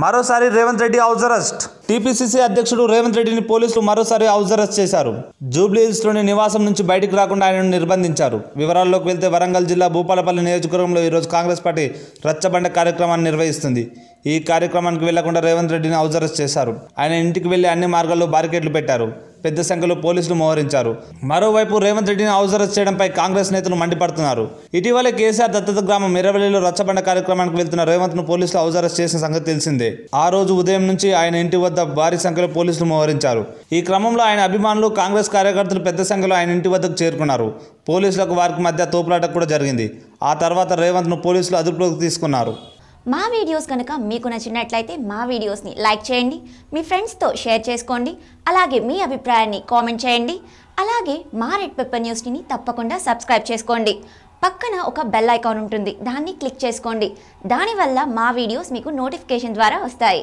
మరోసారి Revanth Reddy house arrest TPCC అధ్యక్షుడు రేవంత్ రెడ్డిని పోలీసులు మరోసారి హౌస్ అరెస్ట్ చేశారు జూబ్లీహిల్స్లోని నివాసం నుంచి బయటకు రాకుండా ఆయనను నిర్బంధించారు వివరాల్లోకి వెళ్తే వరంగల్ జిల్లా భూపాలపల్లి నియోజకవర్గంలో ఈరోజు కాంగ్రెస్ పార్టీ రచ్చబండ కార్యక్రమాన్ని నిర్వహిస్తుంది ఈ కార్యక్రమానికి వెళ్లకుండా రేవంత్ రెడ్డిని హౌస్ అరెస్ట్ చేశారు ఆయన ఇంటికి వెళ్లి అన్ని మార్గాల్లో బారికేట్లు పెట్టారు పెద్ద సంఖ్యలో పోలీసులు మోహరించారు మరోవైపు రేవంత్ రెడ్డిని హౌస్ అరెస్ట్ చేయడంపై కాంగ్రెస్ నేతలు మండిపడుతున్నారు ఇటీవలే కేసీఆర్ దత్తత గ్రామం మిరవల్లిలో రచ్చబండ కార్యక్రమానికి వెళ్తున్న రేవంత్ను పోలీసులు హౌస్ అరెస్ట్ చేసిన సంగతి తెలిసిందే ఆ రోజు ఉదయం నుంచి ఆయన ఇంటి వద్ద భారీ సంఖ్యలో పోలీసులు మోహరించారు ఈ క్రమంలో ఆయన అభిమానులు కాంగ్రెస్ కార్యకర్తలు పెద్ద సంఖ్యలో ఆయన ఇంటి వద్దకు చేరుకున్నారు పోలీసులకు వారికి మధ్య తోపులాట కూడా జరిగింది ఆ తర్వాత రేవంత్ను పోలీసులు అదుపులోకి తీసుకున్నారు మా వీడియోస్ కనుక మీకు నచ్చినట్లయితే మా వీడియోస్ని లైక్ చేయండి మీ ఫ్రెండ్స్తో షేర్ చేసుకోండి అలాగే మీ అభిప్రాయాన్ని కామెంట్ చేయండి అలాగే మా రెడ్ పెప్పర్ న్యూస్ని తప్పకుండా సబ్స్క్రైబ్ చేసుకోండి పక్కన ఒక బెల్ ఐకాన్ ఉంటుంది దాన్ని క్లిక్ చేసుకోండి దానివల్ల మా వీడియోస్ మీకు నోటిఫికేషన్ ద్వారా వస్తాయి